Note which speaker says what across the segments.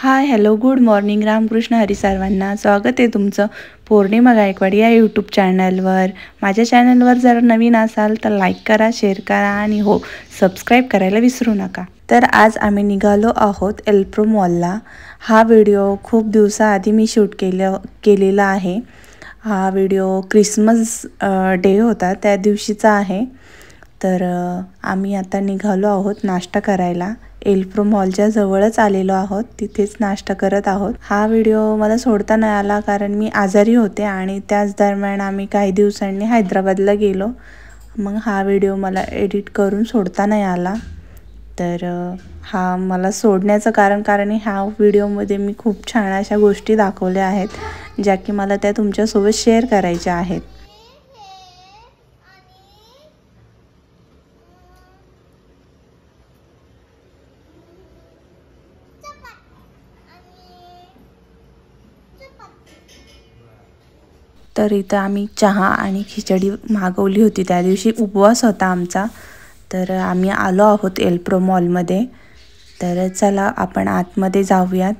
Speaker 1: हाय hello good morning Ramakrishna Hari सर्वांना स्वागत आहे तुमचं पौर्णिमा गायकवाड या यूट्यूब चॅनलवर माझ्या चॅनलवर जर नवीन असाल तर लाईक करा शेअर करा आणि हो सबस्क्राईब करायला विसरू नका तर आज आम्ही निघालो आहोत एल्प्रो मॉलला हा व्हिडिओ खूप दिवसाआधी मी शूट केलं केलेला आहे हा व्हिडिओ क्रिसमस डे होता त्या दिवशीचा आहे तर आम्ही आता निघालो आहोत नाश्ता करायला एल्प्रो मॉलच्या जवळच आलेलो आहोत तिथेच नाश्ता करत आहोत हा व्हिडिओ मला सोडता नाही आला कारण मी आजारी होते आणि त्याच दरम्यान आम्ही काही दिवसांनी हैदराबादला गेलो मग हा व्हिडिओ मला एडिट करून सोडता नाही आला तर हा मला सोडण्याचं कारण कारण ह्या व्हिडिओमध्ये मी खूप छान अशा गोष्टी दाखवल्या आहेत ज्या की मला त्या तुमच्यासोबत शेअर करायच्या आहेत तर इथं आम्ही चहा आणि खिचडी मागवली होती त्या दिवशी उपवास होता आमचा तर आम्ही आलो आहोत एल्प्रो मॉलमध्ये तर चला आपण आतमध्ये जाऊयात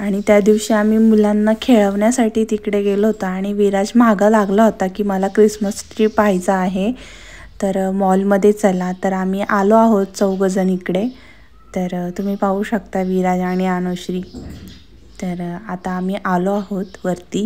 Speaker 1: आणि त्या दिवशी आम्ही मुलांना खेळवण्यासाठी तिकडे गेलो होतो आणि विराज मागं लागला होता की मला क्रिसमस ट्री पाहिजे आहे तर मॉलमध्ये चला तर आम्ही आलो आहोत चौघजण इकडे तर तुम्ही पाहू शकता विराज आणि अनुश्री तर आता आम्ही आलो आहोत वरती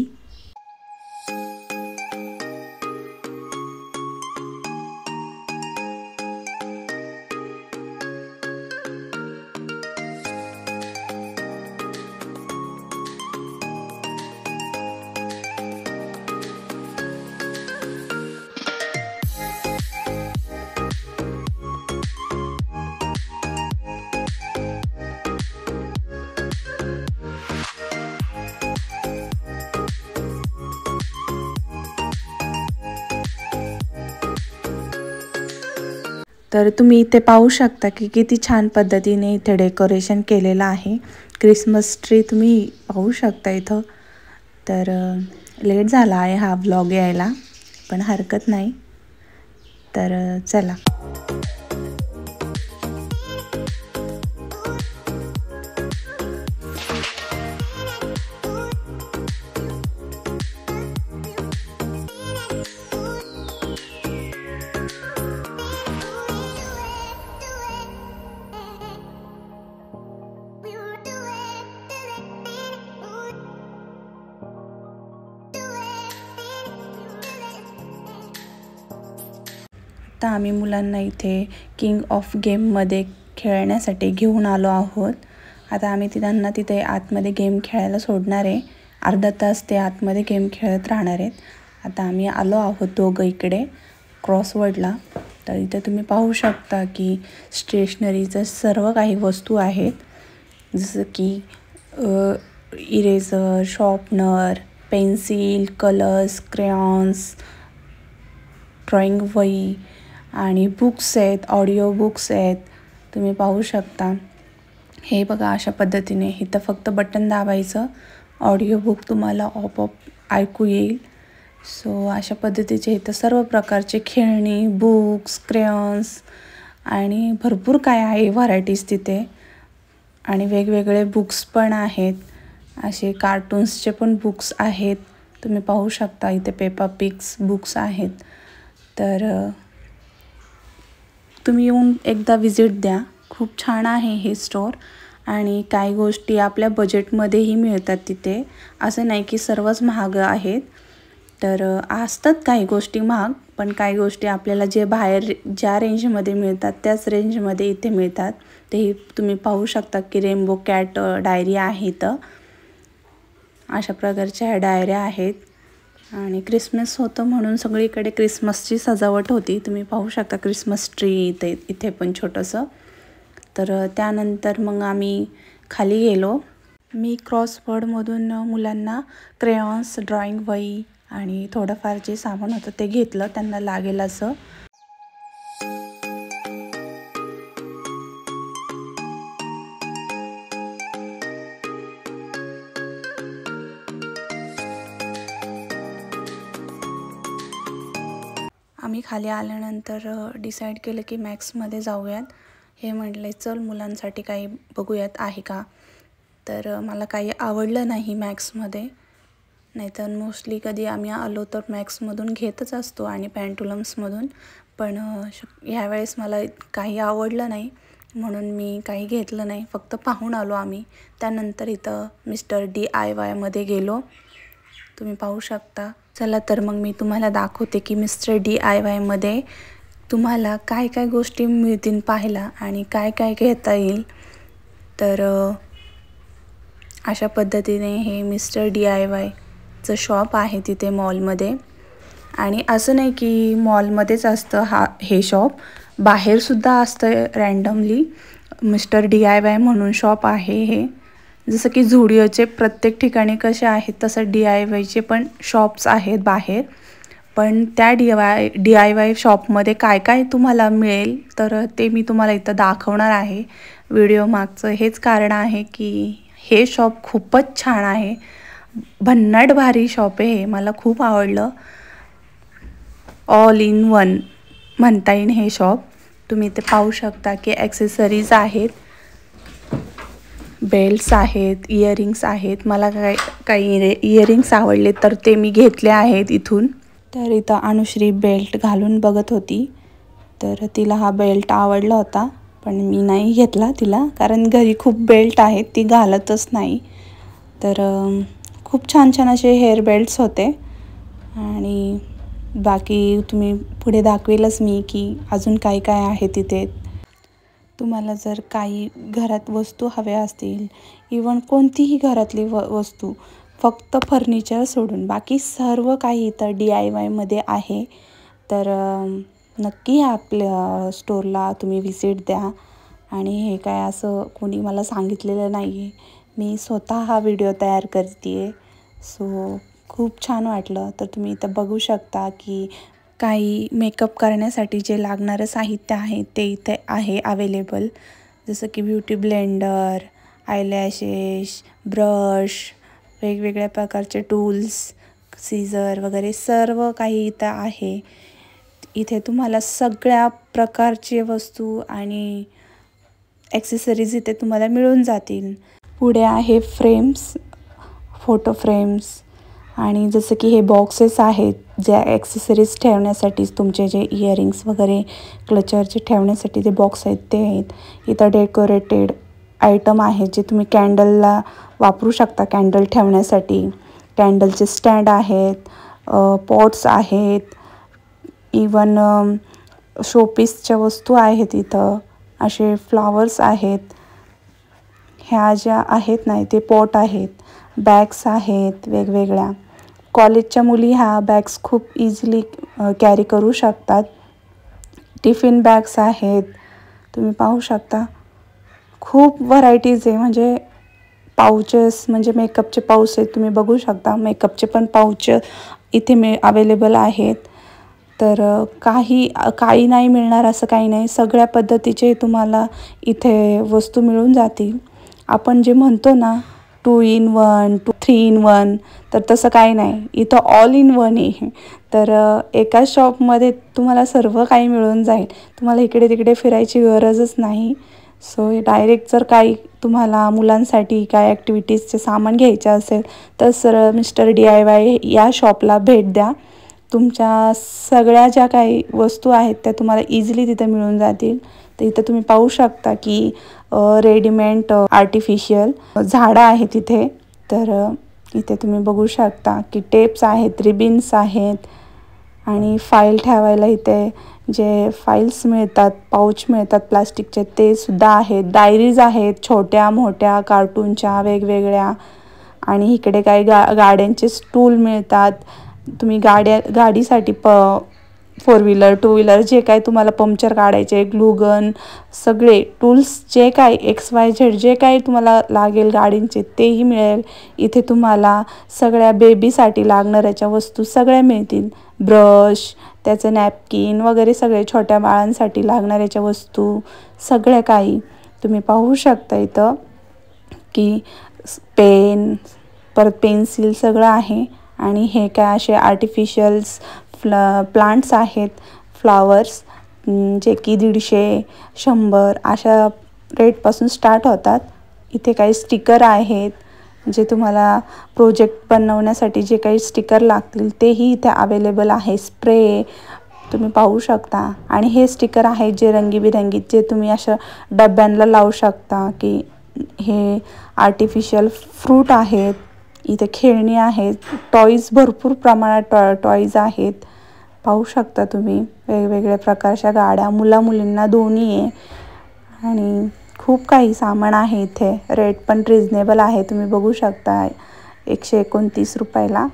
Speaker 1: तर तुम्ही इथे पाहू शकता की किती छान पद्धतीने इथे डेकोरेशन केलेलं आहे क्रिसमस ट्री तुम्ही पाहू शकता इथं तर लेट झाला आहे हा ब्लॉग यायला पण हरकत नाही तर चला आता आम्ही मुलांना इथे किंग ऑफ गेममध्ये खेळण्यासाठी घेऊन आलो आहोत आता आम्ही त्यांना तिथे आतमध्ये गेम खेळायला सोडणार आहे अर्धा तास ते आतमध्ये गेम खेळत राहणार आहेत आता आम्ही आलो आहोत दोघं इकडे क्रॉसवर्डला तर इथे तुम्ही पाहू शकता की स्टेशनरीचं सर्व काही वस्तू आहेत जसं की eraser sharpener pencil colours crayons drawing वही आणि बुक्स आहेत ऑडिओ बुक्स आहेत तुम्ही पाहू शकता हे बघा अशा पद्धतीने इथं फक्त बटन दाबायचं ऑडिओ बुक तुम्हाला ऑप ऐकू येईल सो अशा पद्धतीचे इथं सर्व प्रकारचे खेळणी बुक्स क्रेयॉन्स आणि भरपूर काय आहे व्हरायटीज तिथे आणि वेगवेगळे बुक्स पण आहेत असे कार्टून्सचे पण बुक्स आहेत तुम्ही पाहू शकता इथे पेपा पिक्स बुक्स आहेत तर तुम्ही येऊन एकदा व्हिजिट द्या खूप छान आहे हे स्टोअर आणि काही गोष्टी आपल्या बजेटमध्येही मिळतात तिथे असं नाही की सर्वच महाग आहेत तर असतात काही गोष्टी महाग पण काही गोष्टी आपल्याला जे बाहेर ज्या रेंजमध्ये मिळतात त्याच रेंजमध्ये इथे मिळतात तेही तुम्ही पाहू शकता की रेनबो कॅट डायरी आहे तर अशा प्रकारच्या डायऱ्या आहेत आणि क्रिसमस होतं म्हणून सगळीकडे क्रिसमसची सजावट होती तुम्ही पाहू शकता क्रिसमस ट्री इथे इथे पण छोटंसं तर त्यानंतर मग आम्ही खाली गेलो मी क्रॉसवर्डमधून मुलांना क्रेयॉन्स ड्रॉइंग वही आणि थोडंफार जे सामान होतं ते घेतलं त्यांना लागेल असं खाली आल्यानंतर डिसाईड केलं की मॅक्समध्ये जाऊयात हे म्हटले चल मुलांसाठी काही बघूयात आहे का तर मला काही आवडलं नाही मॅक्समध्ये नाहीतर मोस्टली कधी आम्ही आलो तर मॅक्समधून घेतच असतो आणि पॅन्टुलम्समधून पण ह्यावेळेस मला काही आवडलं नाही म्हणून मी काही घेतलं नाही फक्त पाहून आलो आम्ही त्यानंतर इथं मिस्टर डी आय वायमध्ये गेलो तुम्ही पाहू शकता चला तर मग मी तुम्हाला दाखवते की मिस्टर डी आय वायमध्ये तुम्हाला काय काय गोष्टी मिळतील पाहायला आणि काय काय घेता येईल तर अशा पद्धतीने हे मिस्टर डी आय वायचं शॉप आहे तिथे मॉलमध्ये आणि असं नाही की मॉलमध्येच असतं हा हे शॉप बाहेरसुद्धा असतं randomly mister D I Y म्हणून शॉप आहे हे जसं की झुडिओचे प्रत्येक ठिकाणी कसे आहेत तसं डी आय वायचे पण शॉप्स आहेत बाहेर पण त्या D Y D I Y शॉपमध्ये काय काय तुम्हाला मिळेल तर ते मी तुम्हाला इथं दाखवणार आहे व्हिडिओ मागचं हेच कारण आहे की हे शॉप खूपच छान आहे भन्नाट भारी शॉप आहे हे मला खूप आवडलं ऑल इन वन म्हणता येईल हे शॉप तुम्ही इथे पाहू शकता की ॲक्सेसरीज आहेत बेल्ट्स आहेत इयरिंग्स आहेत मला काय काही इयरिंग्स आवडले तर ते मी घेतले आहेत इथून तर इथं अनुश्री बेल्ट घालून बघत होती तर तिला हा बेल्ट आवडला होता पण मी नाही घेतला तिला कारण घरी खूप बेल्ट आहेत ती घालतच नाही तर खूप छान छान असे हेअर बेल्ट्स होते आणि बाकी तुम्ही पुढे दाखवेलच मी की अजून काय काय आहे तिथे तुम्हाला जर काही घरात वस्तू हव्या असतील इवन कोणतीही घरातली व वस्तू फक्त फर्निचर सोडून बाकी सर्व काही इथं डी आय वायमध्ये आहे तर नक्की आपल्या स्टोरला तुम्ही व्हिजिट द्या आणि हे काय असं कोणी मला सांगितलेलं नाही आहे मी स्वतः हा व्हिडिओ तयार करते आहे सो खूप छान वाटलं तर तुम्ही इथं बघू शकता की काही मेकअप करण्यासाठी जे लागणारं साहित्य आहे ते इथे आहे अवेलेबल जसं की ब्युटी ब्लेंडर आयलॅशेश ब्रश वेगवेगळ्या प्रकारचे टूल्स सीझर वगैरे सर्व काही इथं आहे इथे तुम्हाला सगळ्या प्रकारचे वस्तू आणि ॲक्सेसरीज इथे तुम्हाला मिळून जातील पुढे आहे फ्रेम्स फोटो फ्रेम्स आणि जसं की हे बॉक्सेस आहेत ज्या ॲक्सेसरीज ठेवण्यासाठी तुमचे जे इयरिंग्स वगैरे क्लचरचे ठेवण्यासाठी जे बॉक्स आहेत ते आहेत इथं डेकोरेटेड आयटम आहेत जे तुम्ही कॅन्डलला वापरू शकता कॅन्डल ठेवण्यासाठी कॅन्डलचे स्टँड आहेत पॉट्स आहेत इवन शोपीसच्या वस्तू आहेत इथं असे फ्लावर्स आहेत ह्या ज्या आहेत ना ते पॉट आहेत बॅग्स आहेत वेगवेगळ्या कॉलेजच्या मुली ह्या बॅग्स खूप इझिली कॅरी करू शकतात टिफिन बॅग्स आहेत तुम्ही पाहू शकता खूप व्हरायटीज आहे म्हणजे पाऊचेस म्हणजे मेकअपचे पाऊस आहेत तुम्ही बघू शकता मेकअपचे पण पाऊच इथे मे अवेलेबल आहेत तर काही काही नाही मिळणार असं काही नाही सगळ्या पद्धतीचे तुम्हाला इथे वस्तू मिळून जातील आपण जे म्हणतो ना two in one two three in one तर तसं काही नाही इथं ऑल इन वन आहे तर एकाच शॉपमध्ये तुम्हाला सर्व काही मिळून जाईल तुम्हाला इकडे तिकडे फिरायची गरजच नाही सो डायरेक्ट जर काही तुम्हाला मुलांसाठी काय ॲक्टिव्हिटीजचे सामान घ्यायचे असेल तर sir mister D I Y या शॉपला भेट द्या तुमच्या सगळ्या ज्या काही वस्तू आहेत त्या तुम्हाला इझिली तिथं मिळून जातील तर इथं तुम्ही पाहू शकता की रेडिमेंट आर्टिफिशियल झाडं आहेत इथे तर इथे तुम्ही बघू शकता की टेप्स आहेत रिबिन्स आहेत आणि फाईल ठेवायला इथे जे फाईल्स मिळतात पाऊच मिळतात प्लास्टिकचे ते सुद्धा आहेत डायरीज आहेत छोट्या मोठ्या कार्टूनच्या वेगवेगळ्या आणि इकडे काही गा गाड्यांचे स्टूल मिळतात तुम्ही गाड्या गाडीसाठी प फोर व्हीलर टू व्हीलर जे काय तुम्हाला पंक्चर काढायचे ग्लूगन सगळे टूल्स जे काय एक्स वाय झेड जे काय तुम्हाला लागेल गाडींचे तेही मिळेल इथे तुम्हाला सगळ्या बेबीसाठी लागणाऱ्याच्या वस्तू सगळ्या मिळतील ब्रश त्याचं नॅपकिन वगैरे सगळे छोट्या बाळांसाठी लागणाऱ्याच्या वस्तू सगळ्या काही तुम्ही पाहू शकता इथं की पेन परत पेन्सिल सगळं आहे आणि हे काय असे आर्टिफिशियल्स फ्ल प्लांट्स आहेत फ्लावर्स जे की दीडशे शंभर अशा रेटपासून स्टार्ट होतात इथे काही स्टिकर आहेत जे तुम्हाला प्रोजेक्ट बनवण्यासाठी जे काही स्टिकर लागतील तेही इथे अवेलेबल आहे स्प्रे तुम्ही पाहू शकता आणि हे स्टिकर आहेत जे रंगीबिरंगीत जे तुम्ही अशा डब्यांना लावू शकता की हे आर्टिफिशियल फ्रूट आहेत इथे खेळणी आहेत टॉईज भरपूर प्रमाणात टॉ टॉईज आहेत पाहू शकता तुम्ही वेगवेगळ्या प्रकारच्या गाड्या मुला मुलींना दोन्ही आहे आणि खूप काही सामान आहे इथे रेट पण रिजनेबल आहे तुम्ही बघू शकता एकशे एकोणतीस रुपयाला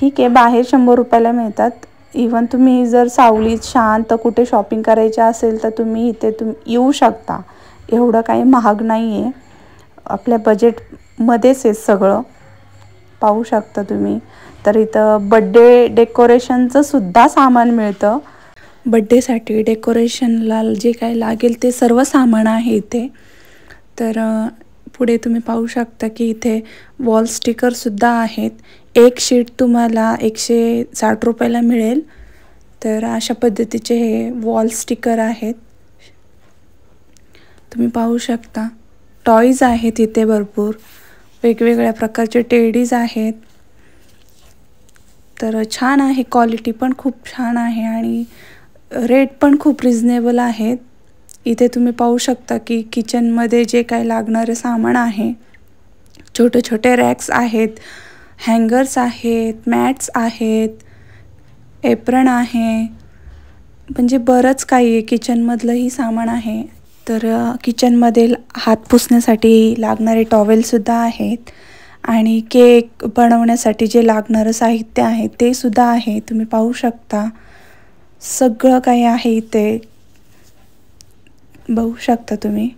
Speaker 1: ठीक आहे बाहेर शंभर रुपयाला मिळतात इवन तुम्ही जर सावलीत शांत कुठे शॉपिंग करायची असेल तर तुम्ही इथे तुम येऊ शकता एवढं काही महाग नाही आहे आपल्या बजेटमध्येच आहे सगळं पाहू शकता तुम्ही तर इथं बड्डे डेकोरेशनचं सुद्धा सामान मिळतं बड्डेसाठी डेकोरेशनला जे काय लागेल ते सर्व सामान आहे इथे तर पुढे तुम्ही पाहू शकता की इथे वॉल स्टिकरसुद्धा आहेत एक शीट तुम्हाला एकशे साठ रुपयाला मिळेल तर अशा पद्धतीचे हे वॉल स्टिकर आहेत तुम्ही पाहू शकता टॉईज आहेत इथे भरपूर वेगवेगळ्या प्रकारचे टेडीज आहेत तर छान आहे क्वालिटी पण खूप छान आहे आणि रेट पण खूप रिजनेबल आहे इथे तुम्ही पाहू शकता की किचनमध्ये जे काही लागणारे सामान आहे छोटे छोटे रॅक्स आहेत हँगर्स आहेत मॅट्स आहेत एप्रन आहे म्हणजे बरंच काही आहे किचनमधलंही सामान आहे तर किचनमध्ये हात पुसण्यासाठी लागणारे टॉवेलसुद्धा आहेत आणि केक बनवण्यासाठी जे लागणारं साहित्य आहे ते सुद्धा आहे तुम्ही पाहू शकता सगळं काही आहे इथे बघू शकता तुम्ही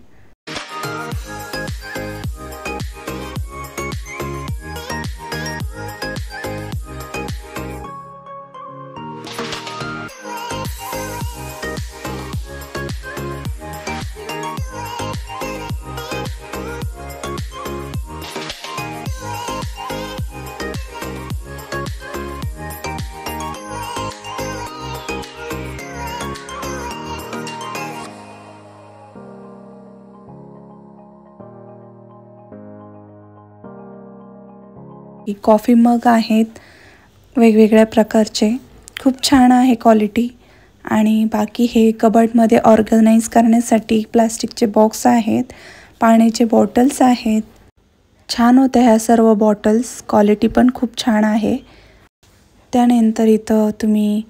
Speaker 1: ही कॉफी मग आहेत वेगवेगळ्या प्रकारचे खूप छान आहे क्वालिटी आणि बाकी हे कबडमध्ये ऑर्गनाईज करण्यासाठी प्लास्टिकचे बॉक्स आहेत पाण्याचे बॉटल्स आहेत छान होत्या ह्या सर्व बॉटल्स क्वालिटी पण खूप छान आहे त्यानंतर इथं तुम्ही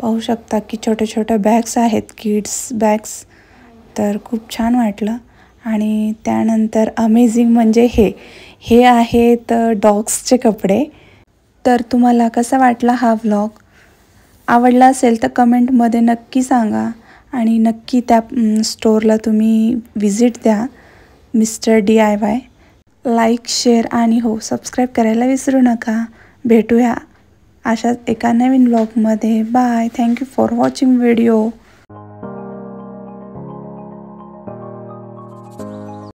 Speaker 1: पाहू शकता की छोट्या छोट्या बॅग्स आहेत किड्स बॅग्स तर खूप छान वाटलं आणि त्यानंतर अमेझिंग म्हणजे हे हे आहेत डॉग्सचे कपडे तर तुम्हाला कसा वाटला हा व्लॉग आवडला असेल तर कमेंटमध्ये नक्की सांगा आणि नक्की त्या स्टोअरला तुम्ही व्हिजिट द्या mister D I Y like share आणि हो सबस्क्राईब करायला विसरू नका भेटूया अशाच एका नवीन ब्लॉगमध्ये bye thank you for watching video